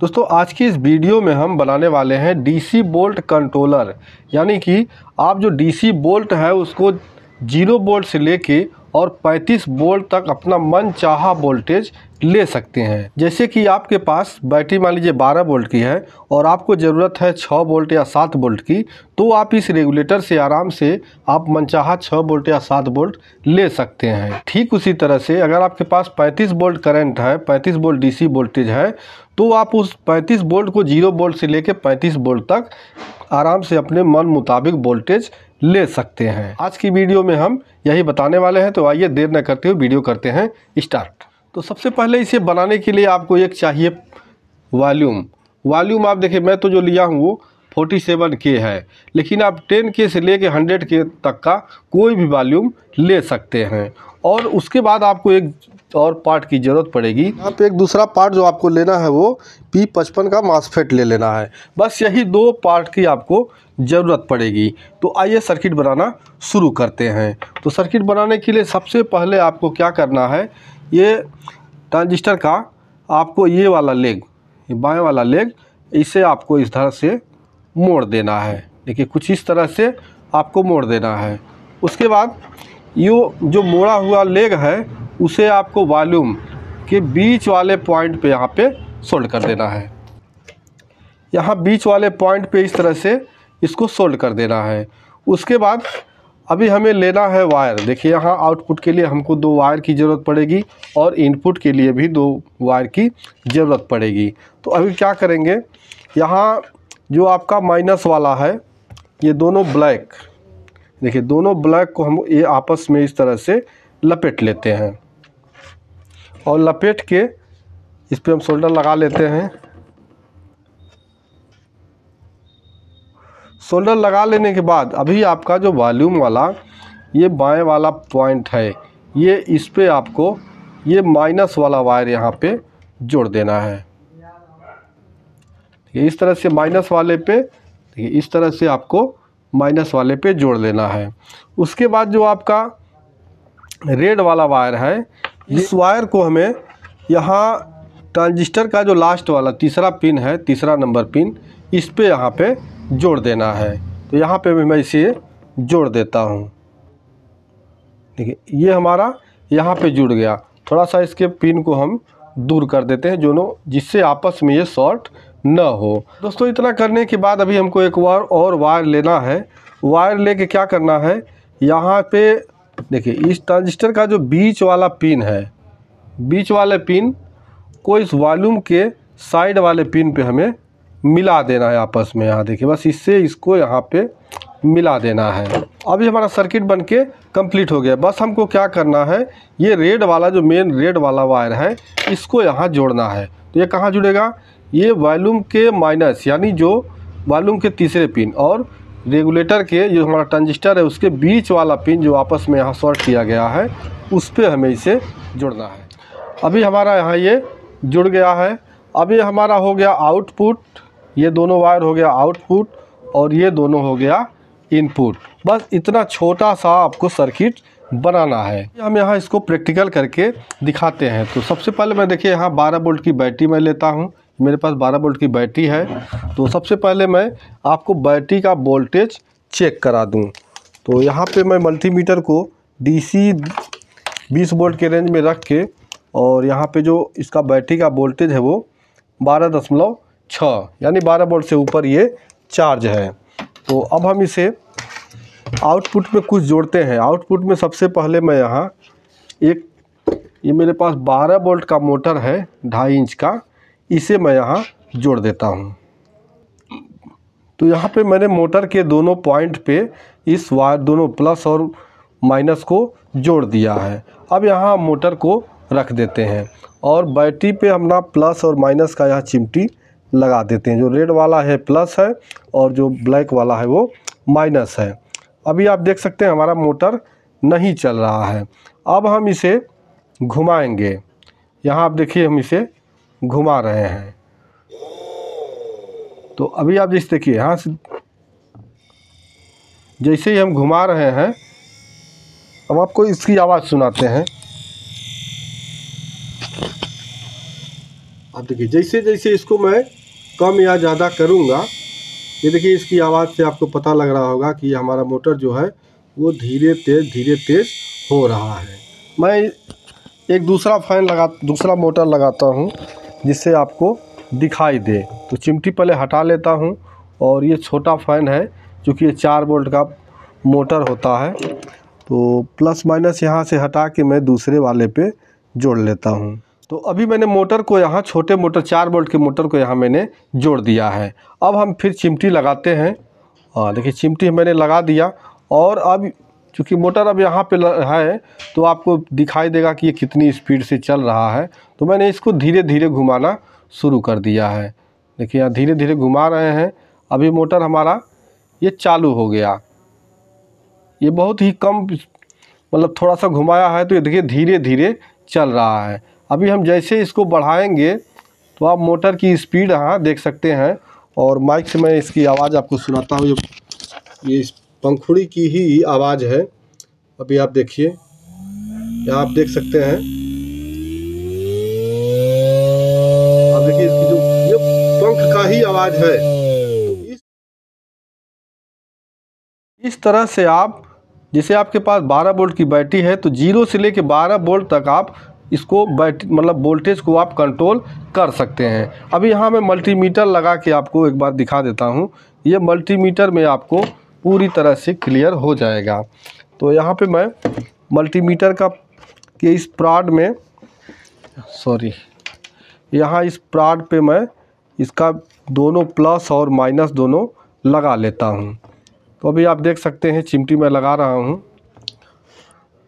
दोस्तों आज की इस वीडियो में हम बनाने वाले हैं डीसी बोल्ट कंट्रोलर यानी कि आप जो डीसी बोल्ट है उसको जीरो बोल्ट से लेके और 35 वोल्ट तक अपना मन चाहा वोल्टेज ले सकते हैं जैसे कि आपके पास बैटरी मान लीजिए 12 वोल्ट की है और आपको ज़रूरत है 6 वोल्ट या 7 वोल्ट की तो आप इस रेगुलेटर से आराम से आप मनचाहा 6 वोल्ट या 7 वोल्ट ले सकते हैं ठीक उसी तरह से अगर आपके पास 35 वोल्ट करंट है 35 वोल्ट डीसी वोल्टेज है तो आप उस पैंतीस वोल्ट को जीरो वोल्ट से लेकर पैंतीस वोल्ट तक आराम से अपने मन मुताबिक वोल्टेज ले सकते हैं आज की वीडियो में हम यही बताने वाले हैं तो आइए देर न करते हुए वीडियो करते हैं स्टार्ट तो सबसे पहले इसे बनाने के लिए आपको एक चाहिए वॉल्यूम वॉल्यूम आप देखिए मैं तो जो लिया हूँ वो फोर्टी सेवन के है लेकिन आप टेन के से लेके हंड्रेड के तक का कोई भी वॉल्यूम ले सकते हैं और उसके बाद आपको एक और पार्ट की ज़रूरत पड़ेगी यहाँ पे एक दूसरा पार्ट जो आपको लेना है वो पी पचपन का मास्फेट ले लेना है बस यही दो पार्ट की आपको ज़रूरत पड़ेगी तो आइए सर्किट बनाना शुरू करते हैं तो सर्किट बनाने के लिए सबसे पहले आपको क्या करना है ये ट्रांजिस्टर का आपको ये वाला लेग बाएँ वाला लेग इसे आपको इस तरह से मोड़ देना है देखिए कुछ इस तरह से आपको मोड़ देना है उसके बाद यो जो मोड़ा हुआ लेग है उसे आपको वॉल्यूम के बीच वाले पॉइंट पे यहाँ पे सोल्ड कर देना है यहाँ बीच वाले पॉइंट पे इस तरह से इसको सोल्ड कर देना है उसके बाद अभी हमें लेना है वायर देखिए यहाँ आउटपुट के लिए हमको दो वायर की ज़रूरत पड़ेगी और इनपुट के लिए भी दो वायर की ज़रूरत पड़ेगी तो अभी क्या करेंगे यहाँ जो आपका माइनस वाला है ये दोनों ब्लैक देखिए दोनों ब्लैक को हम ये आपस में इस तरह से लपेट लेते हैं और लपेट के इस पर हम शोल्डर लगा लेते हैं शोल्डर लगा लेने के बाद अभी आपका जो वॉल्यूम वाला ये बाएं वाला पॉइंट है ये इस पर आपको ये माइनस वाला वायर यहाँ पे जोड़ देना है इस तरह से माइनस वाले पे इस तरह से आपको माइनस वाले पे जोड़ लेना है उसके बाद जो आपका रेड वाला वायर है इस वायर को हमें यहाँ ट्रांजिस्टर का जो लास्ट वाला तीसरा पिन है तीसरा नंबर पिन इस पर यहाँ पे जोड़ देना है तो यहाँ पे भी मैं इसे जोड़ देता हूँ देखिए ये हमारा यहाँ पे जुड़ गया थोड़ा सा इसके पिन को हम दूर कर देते हैं दोनों जिससे आपस में ये शॉर्ट न हो दोस्तों इतना करने के बाद अभी हमको एक बार और वायर लेना है वायर लेके क्या करना है यहाँ पे देखिए इस ट्रांजिस्टर का जो बीच वाला पिन है बीच वाले पिन को इस वॉल्यूम के साइड वाले पिन पे हमें मिला देना है आपस में यहाँ देखिए बस इससे इसको यहाँ पे मिला देना है अभी हमारा सर्किट बन के कम्प्लीट हो गया बस हमको क्या करना है ये रेड वाला जो मेन रेड वाला वायर है इसको यहाँ जोड़ना है तो ये कहाँ जुड़ेगा ये वॉल्यूम के माइनस यानी जो वॉल्यूम के तीसरे पिन और रेगुलेटर के जो हमारा ट्रांजिस्टर है उसके बीच वाला पिन जो आपस में यहाँ शॉर्ट किया गया है उस पर हमें इसे जुड़ना है अभी हमारा यहाँ ये जुड़ गया है अभी हमारा हो गया आउटपुट ये दोनों वायर हो गया आउटपुट और ये दोनों हो गया इनपुट बस इतना छोटा सा आपको सर्किट बनाना है हम यहाँ इसको प्रैक्टिकल करके दिखाते हैं तो सबसे पहले मैं देखिए यहाँ 12 वोल्ट की बैटरी मैं लेता हूँ मेरे पास 12 वोल्ट की बैटरी है तो सबसे पहले मैं आपको बैटरी का वोल्टेज चेक करा दूं तो यहाँ पे मैं मल्टीमीटर को डीसी 20 वोल्ट के रेंज में रख के और यहाँ पे जो इसका बैटरी का वोल्टेज है वो बारह दशमलव छः यानी बारह वोल्ट से ऊपर ये चार्ज है तो अब हम इसे आउटपुट में कुछ जोड़ते हैं आउटपुट में सबसे पहले मैं यहाँ एक ये मेरे पास 12 वोल्ट का मोटर है ढाई इंच का इसे मैं यहाँ जोड़ देता हूँ तो यहाँ पे मैंने मोटर के दोनों पॉइंट पे इस वायर दोनों प्लस और माइनस को जोड़ दिया है अब यहाँ मोटर को रख देते हैं और बैटरी पे हम ना प्लस और माइनस का यहाँ चिमटी लगा देते हैं जो रेड वाला है प्लस है और जो ब्लैक वाला है वो माइनस है अभी आप देख सकते हैं हमारा मोटर नहीं चल रहा है अब हम इसे घुमाएंगे यहाँ आप देखिए हम इसे घुमा रहे हैं तो अभी आप जैसे देखिए हाँ जैसे ही हम घुमा रहे हैं अब आपको इसकी आवाज़ सुनाते हैं आप देखिए जैसे जैसे इसको मैं कम या ज़्यादा करूँगा ये देखिए इसकी आवाज़ से आपको पता लग रहा होगा कि हमारा मोटर जो है वो धीरे तेज धीरे तेज हो रहा है मैं एक दूसरा फैन लगा दूसरा मोटर लगाता हूँ जिससे आपको दिखाई दे तो चिमटी पहले हटा लेता हूँ और ये छोटा फ़ैन है क्योंकि ये चार बोल्ट का मोटर होता है तो प्लस माइनस यहाँ से हटा के मैं दूसरे वाले पे जोड़ लेता हूँ तो अभी मैंने मोटर को यहाँ छोटे मोटर चार बोल्ट के मोटर को यहाँ मैंने जोड़ दिया है अब हम फिर चिमटी लगाते हैं हाँ देखिए चिमटी मैंने लगा दिया और अब चूँकि मोटर अब यहाँ पे है तो आपको दिखाई देगा कि ये कितनी स्पीड से चल रहा है तो मैंने इसको धीरे धीरे घुमाना शुरू कर दिया है देखिए यहाँ धीरे धीरे घुमा रहे हैं अभी मोटर हमारा ये चालू हो गया ये बहुत ही कम मतलब थोड़ा सा घुमाया है तो ये देखिए धीरे धीरे चल रहा है अभी हम जैसे इसको बढ़ाएंगे तो आप मोटर की स्पीड यहाँ देख सकते हैं और माइक से मैं इसकी आवाज़ आपको सुनाता हूँ ये पंखुड़ी की ही आवाज़ है अभी आप देखिए आप देख सकते हैं आप देखिए इसकी जो ये पंख का ही आवाज़ है इस तरह से आप जैसे आपके पास 12 बोल्ट की बैटरी है तो जीरो से लेके 12 बोल्ट तक आप इसको बैट मतलब वोल्टेज को आप कंट्रोल कर सकते हैं अभी यहाँ मैं मल्टीमीटर लगा के आपको एक बार दिखा देता हूँ ये मल्टीमीटर में आपको पूरी तरह से क्लियर हो जाएगा तो यहाँ पे मैं मल्टीमीटर का के इस प्राड में सॉरी यहाँ इस प्राड पे मैं इसका दोनों प्लस और माइनस दोनों लगा लेता हूँ तो अभी आप देख सकते हैं चिमटी में लगा रहा हूँ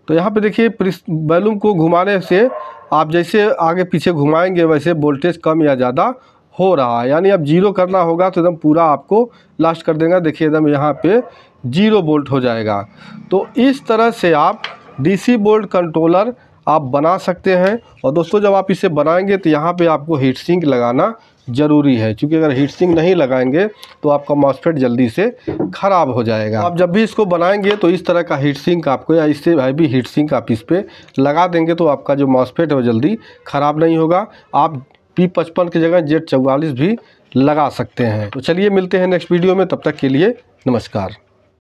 तो यहाँ पे देखिए बैलूम को घुमाने से आप जैसे आगे पीछे घुमाएंगे वैसे वोल्टेज कम या ज़्यादा हो रहा है यानी अब जीरो करना होगा तो एकदम पूरा आपको लास्ट कर देगा देखिए एकदम यहाँ पे जीरो बोल्ट हो जाएगा तो इस तरह से आप डीसी बोल्ट कंट्रोलर आप बना सकते हैं और दोस्तों जब आप इसे बनाएंगे तो यहाँ पे आपको हीट सिंक लगाना ज़रूरी है क्योंकि अगर हीट सिंक नहीं लगाएंगे तो आपका मॉसफेट जल्दी से ख़राब हो जाएगा आप जब भी इसको बनाएंगे तो इस तरह का हीट सिंक आपको या इससे भी हीट सिंक आप इस पर लगा देंगे तो आपका जो मॉसफेट है वो जल्दी ख़राब नहीं होगा आप पी पचपन की जगह जेड चौवालीस भी लगा सकते हैं तो चलिए मिलते हैं नेक्स्ट वीडियो में तब तक के लिए नमस्कार